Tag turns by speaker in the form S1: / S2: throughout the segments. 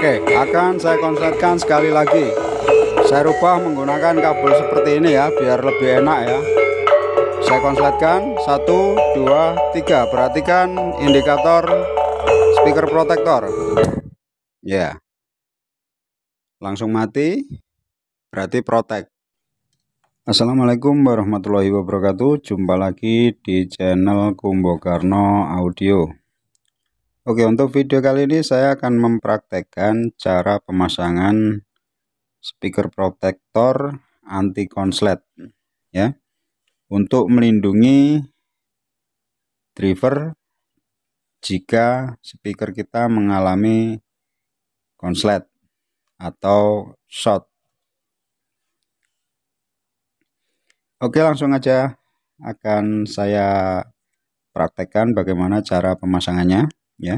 S1: Oke, akan saya konsletkan sekali lagi. Saya rubah menggunakan kabel seperti ini ya, biar lebih enak ya. Saya konsletkan satu dua tiga Perhatikan indikator speaker protector. Ya. Yeah. Langsung mati. Berarti protek. Assalamualaikum warahmatullahi wabarakatuh Jumpa lagi di channel Karno Audio Oke untuk video kali ini saya akan mempraktekkan cara pemasangan speaker protektor anti konslet ya untuk melindungi driver jika speaker kita mengalami konslet atau short Oke langsung aja akan saya praktekkan bagaimana cara pemasangannya ya.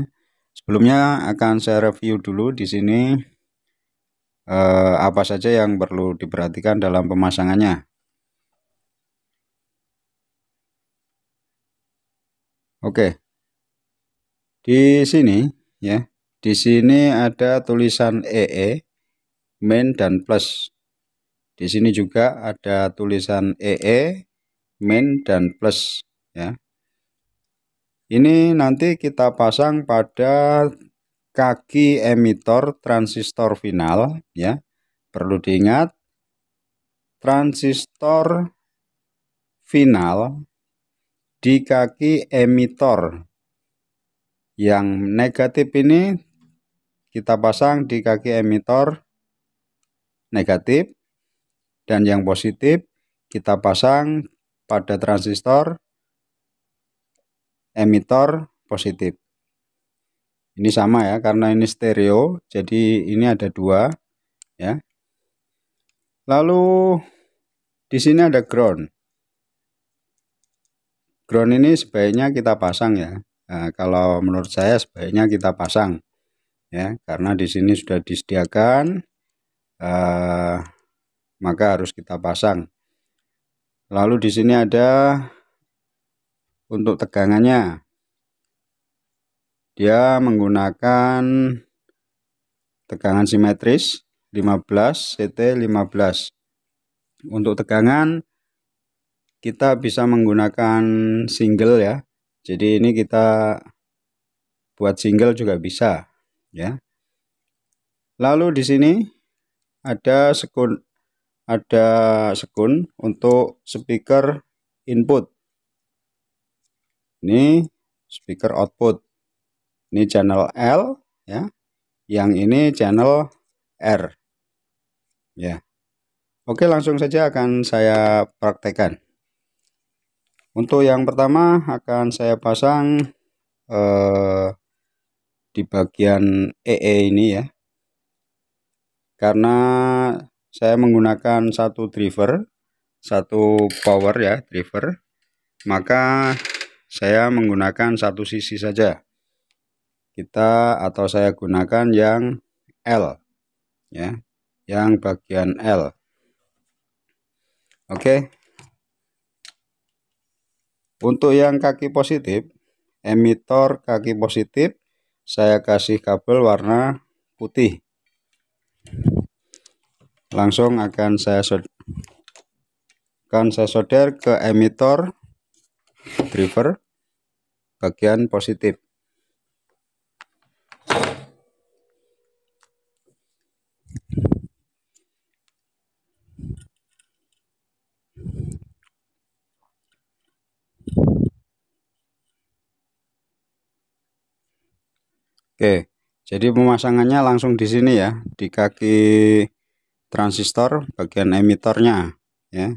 S1: Sebelumnya akan saya review dulu di sini eh, apa saja yang perlu diperhatikan dalam pemasangannya. Oke. Di sini ya, di sini ada tulisan EE, e, main dan plus. Di sini juga ada tulisan EE, e, main dan plus ya. Ini nanti kita pasang pada kaki emitor transistor final ya. Perlu diingat transistor final di kaki emitor yang negatif ini kita pasang di kaki emitor negatif dan yang positif kita pasang pada transistor emitor positif. Ini sama ya, karena ini stereo, jadi ini ada dua, ya. Lalu di sini ada ground. Ground ini sebaiknya kita pasang ya. Nah, kalau menurut saya sebaiknya kita pasang, ya, karena di sini sudah disediakan, eh, maka harus kita pasang. Lalu di sini ada untuk tegangannya. Dia menggunakan tegangan simetris 15 CT 15. Untuk tegangan kita bisa menggunakan single ya. Jadi ini kita buat single juga bisa ya. Lalu di sini ada sekun ada sekun untuk speaker input ini speaker output. Ini channel L ya. Yang ini channel R. Ya. Oke, langsung saja akan saya praktekkan. Untuk yang pertama akan saya pasang eh, di bagian EE e ini ya. Karena saya menggunakan satu driver, satu power ya, driver. Maka saya menggunakan satu sisi saja. Kita atau saya gunakan yang L ya, yang bagian L. Oke. Untuk yang kaki positif, emitor kaki positif saya kasih kabel warna putih. Langsung akan saya akan saya solder ke emitor driver bagian positif. Oke, jadi pemasangannya langsung di sini ya, di kaki transistor bagian emitornya ya.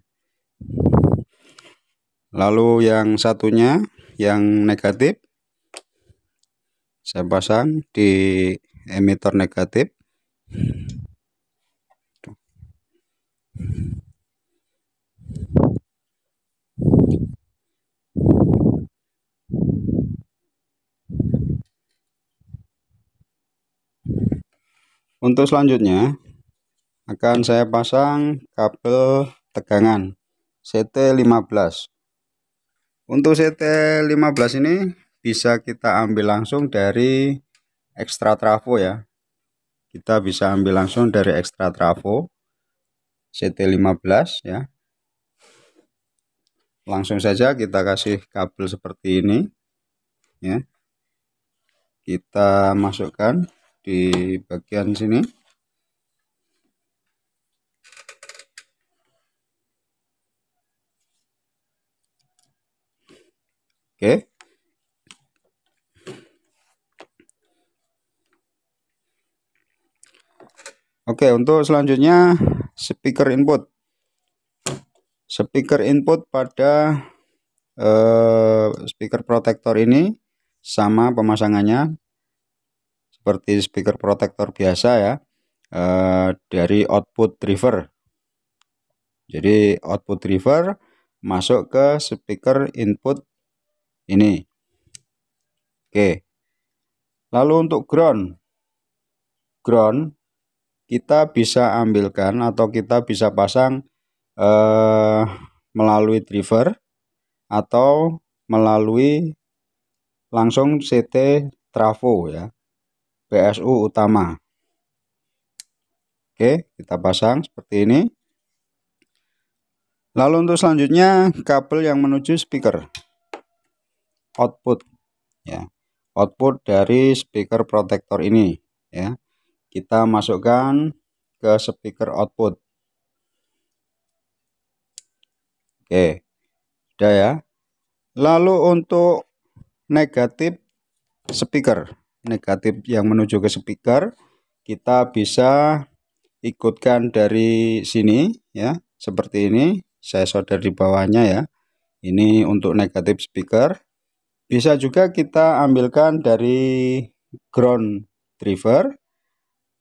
S1: Lalu yang satunya yang negatif saya pasang di emitter negatif. Untuk selanjutnya akan saya pasang kabel tegangan CT15. Untuk CT15 ini bisa kita ambil langsung dari ekstra trafo ya. Kita bisa ambil langsung dari ekstra trafo CT15 ya. Langsung saja kita kasih kabel seperti ini ya. Kita masukkan di bagian sini. Oke. Okay. Oke, okay, untuk selanjutnya speaker input. Speaker input pada eh, speaker protector ini sama pemasangannya seperti speaker protector biasa ya eh, dari output driver. Jadi output driver masuk ke speaker input ini oke lalu untuk ground ground kita bisa ambilkan atau kita bisa pasang eh, melalui driver atau melalui langsung CT trafo ya PSU utama Oke kita pasang seperti ini lalu untuk selanjutnya kabel yang menuju speaker output ya output dari speaker protector ini ya kita masukkan ke speaker output oke sudah ya lalu untuk negatif speaker negatif yang menuju ke speaker kita bisa ikutkan dari sini ya seperti ini saya solder di bawahnya ya ini untuk negatif speaker bisa juga kita ambilkan dari ground driver.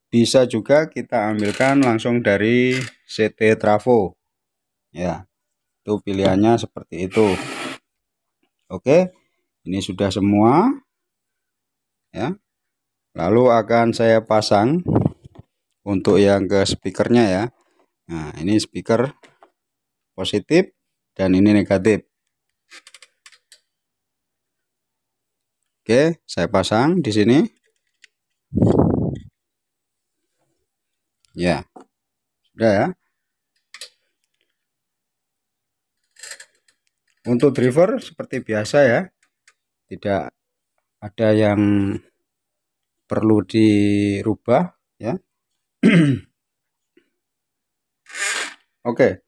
S1: Bisa juga kita ambilkan langsung dari CT trafo. Ya. Itu pilihannya seperti itu. Oke. Ini sudah semua. Ya. Lalu akan saya pasang untuk yang ke speakernya ya. Nah, ini speaker positif dan ini negatif. Oke, saya pasang di sini. Ya, sudah ya. Untuk driver seperti biasa ya, tidak ada yang perlu dirubah ya. Oke,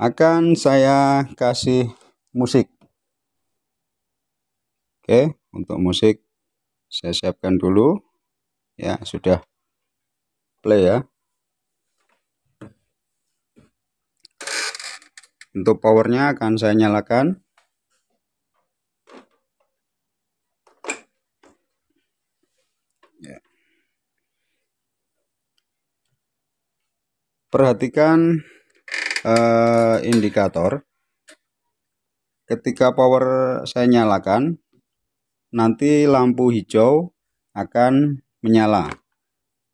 S1: akan saya kasih musik. Oke, untuk musik saya siapkan dulu. Ya, sudah play ya. Untuk powernya akan saya nyalakan. Ya. Perhatikan eh, indikator. Ketika power saya nyalakan, nanti lampu hijau akan menyala.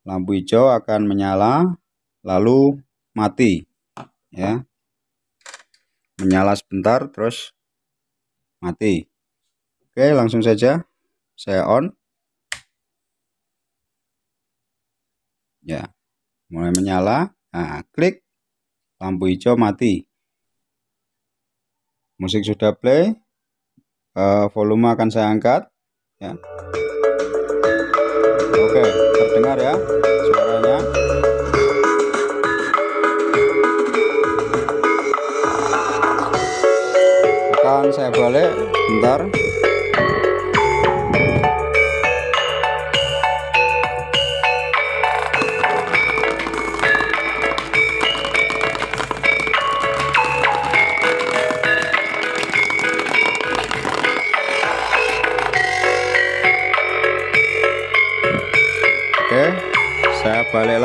S1: Lampu hijau akan menyala lalu mati ya. Menyala sebentar terus mati. Oke, langsung saja saya on. Ya. Mulai menyala. Nah, klik lampu hijau mati. Musik sudah play. Eh, volume akan saya angkat ya oke terdengar ya suaranya akan saya balik bentar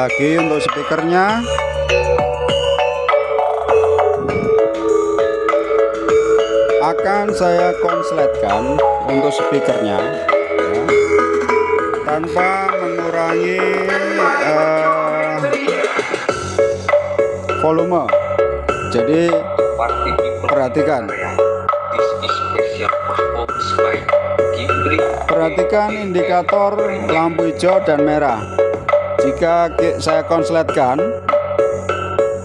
S1: lagi untuk speakernya akan saya konsletkan untuk speakernya ya, tanpa mengurangi uh, volume jadi perhatikan perhatikan indikator lampu hijau dan merah jika saya konsletkan,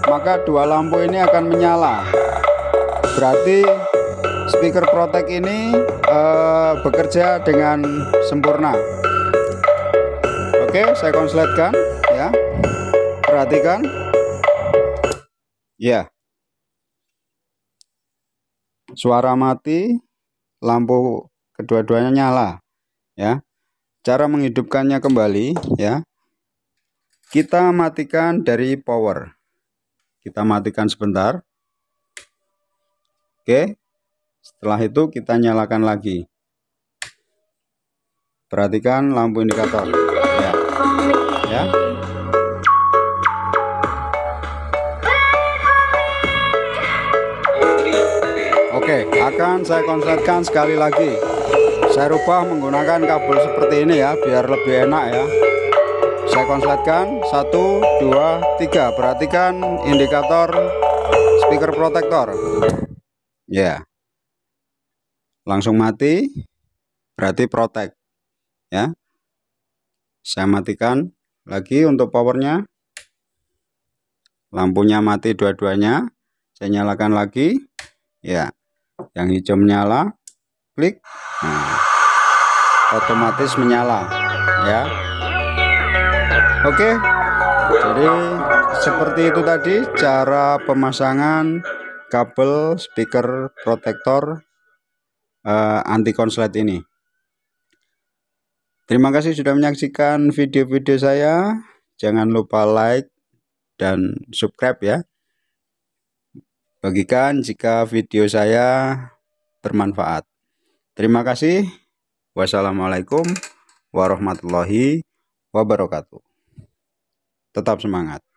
S1: maka dua lampu ini akan menyala. Berarti speaker protek ini uh, bekerja dengan sempurna. Oke, saya konsletkan ya. Perhatikan. Ya. Suara mati, lampu kedua-duanya nyala ya. Cara menghidupkannya kembali ya. Kita matikan dari power. Kita matikan sebentar. Oke. Setelah itu kita nyalakan lagi. Perhatikan lampu indikator. Ya. Ya. Oke, akan saya konsepkan sekali lagi. Saya rubah menggunakan kabel seperti ini ya, biar lebih enak ya. Saya konsletkan satu dua tiga perhatikan indikator speaker protektor ya yeah. langsung mati berarti protek ya saya matikan lagi untuk powernya lampunya mati dua-duanya saya nyalakan lagi ya yang hijau menyala klik nah, otomatis menyala ya oke jadi seperti itu tadi cara pemasangan kabel speaker protektor uh, eh, anti konslet ini terima kasih sudah menyaksikan video-video saya jangan lupa like dan subscribe ya bagikan jika video saya bermanfaat terima kasih wassalamualaikum warahmatullahi wabarakatuh tetap semangat.